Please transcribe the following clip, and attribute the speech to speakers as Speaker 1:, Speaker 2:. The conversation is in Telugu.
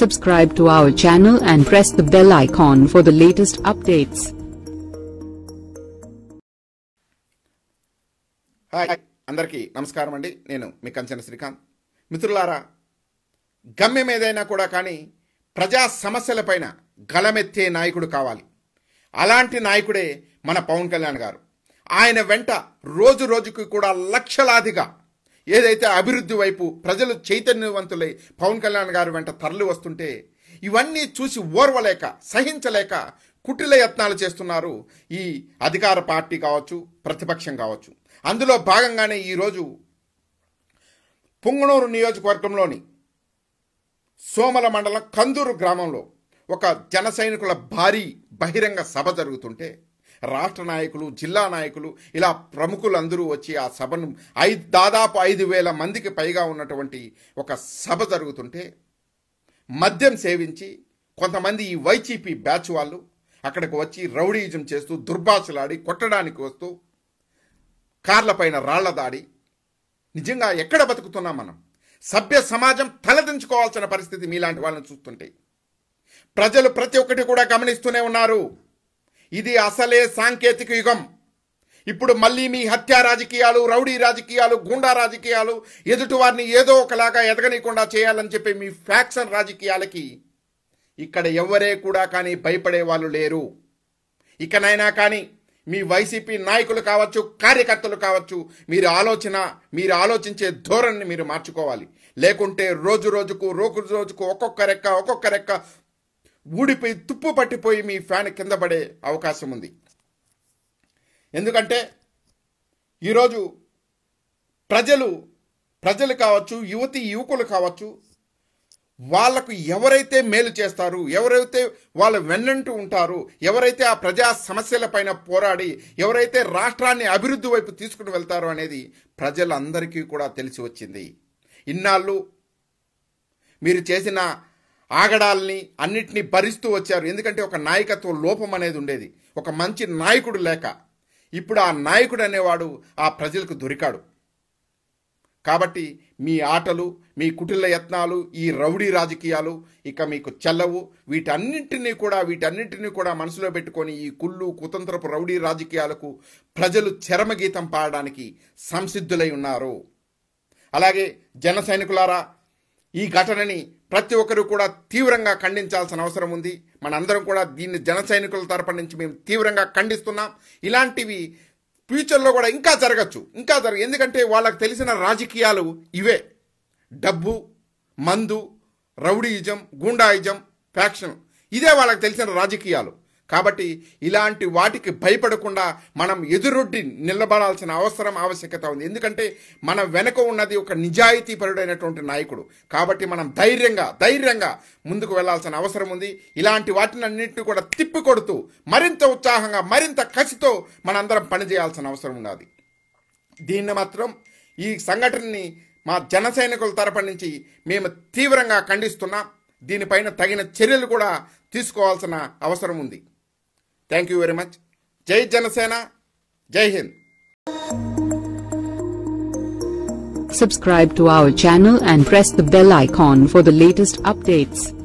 Speaker 1: Subscribe to our channel and press the bell icon for the latest updates. Hi అందరికీ నమస్కారం అండి నేను మీ కంచన శ్రీకాంత్ మిత్రులారా గమ్యం ఏదైనా కూడా కానీ ప్రజా సమస్యలపైన గలమెత్తే నాయకుడు కావాలి అలాంటి నాయకుడే మన పవన్ కళ్యాణ్ గారు ఆయన వెంట రోజు రోజుకి కూడా లక్షలాదిగా ఏదైతే అభివృద్ధి వైపు ప్రజలు చైతన్యవంతులై పవన్ కళ్యాణ్ గారు వెంట తరలి వస్తుంటే ఇవన్నీ చూసి ఓర్వలేక సహించలేక కుటిల యత్నాలు చేస్తున్నారు ఈ అధికార పార్టీ కావచ్చు ప్రతిపక్షం కావచ్చు అందులో భాగంగానే ఈరోజు పుంగనూరు నియోజకవర్గంలోని సోమల మండలం కందూరు గ్రామంలో ఒక జన భారీ బహిరంగ సభ జరుగుతుంటే రాష్ట్ర నాయకులు జిల్లా నాయకులు ఇలా ప్రముఖులందరూ వచ్చి ఆ సభను ఐదు దాదాపు ఐదు వేల మందికి పైగా ఉన్నటువంటి ఒక సభ జరుగుతుంటే మద్యం సేవించి కొంతమంది ఈ వైసీపీ బ్యాచ్ వాళ్ళు అక్కడికి వచ్చి రౌడీజం చేస్తూ దుర్భాషలాడి కొట్టడానికి వస్తూ కార్లపైన రాళ్ల దాడి నిజంగా ఎక్కడ బతుకుతున్నాం మనం సభ్య సమాజం తలదించుకోవాల్సిన పరిస్థితి మీలాంటి వాళ్ళని చూస్తుంటే ప్రజలు ప్రతి ఒక్కటి కూడా గమనిస్తూనే ఉన్నారు ఇది అసలే సాంకేతిక యుగం ఇప్పుడు మళ్ళీ మీ హత్య రాజకీయాలు రౌడీ రాజకీయాలు గూండా రాజకీయాలు ఎదుటి వారిని ఏదో ఒకలాగా ఎదగనీయకుండా చేయాలని చెప్పి మీ ఫ్యాక్షన్ రాజకీయాలకి ఇక్కడ ఎవరే కూడా కానీ భయపడే వాళ్ళు లేరు ఇకనైనా కానీ మీ వైసీపీ నాయకులు కావచ్చు కార్యకర్తలు కావచ్చు మీరు ఆలోచన మీరు ఆలోచించే ధోరణిని మీరు మార్చుకోవాలి లేకుంటే రోజు రోజుకు రోజు రోజుకు ఒక్కొక్క రెక్క ఒక్కొక్క రెక్క ఊడిపోయి తుప్పు పట్టిపోయి మీ ఫ్యాన్ కింద పడే అవకాశం ఉంది ఎందుకంటే ఈరోజు ప్రజలు ప్రజలు కావచ్చు యువతి యువకులు కావచ్చు వాళ్లకు ఎవరైతే మేలు చేస్తారు ఎవరైతే వాళ్ళు వెన్నంటూ ఉంటారు ఎవరైతే ఆ ప్రజా సమస్యలపైన పోరాడి ఎవరైతే రాష్ట్రాన్ని అభివృద్ధి వైపు తీసుకుని వెళ్తారో అనేది ప్రజలందరికీ కూడా తెలిసి వచ్చింది ఇన్నాళ్ళు మీరు చేసిన ఆగడాల్ని అన్నిటినీ భరిస్తూ వచ్చారు ఎందుకంటే ఒక నాయకత్వ లోపం అనేది ఉండేది ఒక మంచి నాయకుడు లేక ఇప్పుడు ఆ నాయకుడు అనేవాడు ఆ ప్రజలకు దొరికాడు కాబట్టి మీ ఆటలు మీ కుటిల యత్నాలు ఈ రౌడీ రాజకీయాలు ఇక మీకు చెల్లవు వీటన్నింటినీ కూడా వీటన్నింటినీ కూడా మనసులో పెట్టుకొని ఈ కుళ్ళు కుతంత్రపు రౌడీ రాజకీయాలకు ప్రజలు చరమగీతం పాడడానికి సంసిద్ధులై ఉన్నారు అలాగే జన సైనికులారా ఈ ఘటనని ప్రతి ఒక్కరూ కూడా తీవ్రంగా ఖండించాల్సిన అవసరం ఉంది మనందరం కూడా దీన్ని జన సైనికుల తరపు నుంచి మేము తీవ్రంగా ఖండిస్తున్నాం ఇలాంటివి ఫ్యూచర్లో కూడా ఇంకా జరగచ్చు ఇంకా జరగ ఎందుకంటే వాళ్ళకు తెలిసిన రాజకీయాలు ఇవే డబ్బు మందు రౌడీయిజం గూండాయిజం ఫ్యాక్షన్ ఇదే వాళ్ళకి తెలిసిన రాజకీయాలు కాబట్టి ఇలాంటి వాటికి భయపడకుండా మనం ఎదురొడ్డి నిలబడాల్సిన అవసరం ఆవశ్యకత ఉంది ఎందుకంటే మన వెనక ఉన్నది ఒక నిజాయితీపరుడైనటువంటి నాయకుడు కాబట్టి మనం ధైర్యంగా ధైర్యంగా ముందుకు వెళ్లాల్సిన అవసరం ఉంది ఇలాంటి వాటిని అన్నింటినీ కూడా తిప్పికొడుతూ మరింత ఉత్సాహంగా మరింత కసితో మనందరం పనిచేయాల్సిన అవసరం ఉన్నది దీన్ని మాత్రం ఈ సంఘటనని మా జన సైనికుల తరపు నుంచి మేము తీవ్రంగా ఖండిస్తున్నాం దీనిపైన తగిన చర్యలు కూడా తీసుకోవాల్సిన అవసరం ఉంది Thank you very much. Jai Janasena. Jai Hind. Subscribe to our channel and press the bell icon for the latest updates.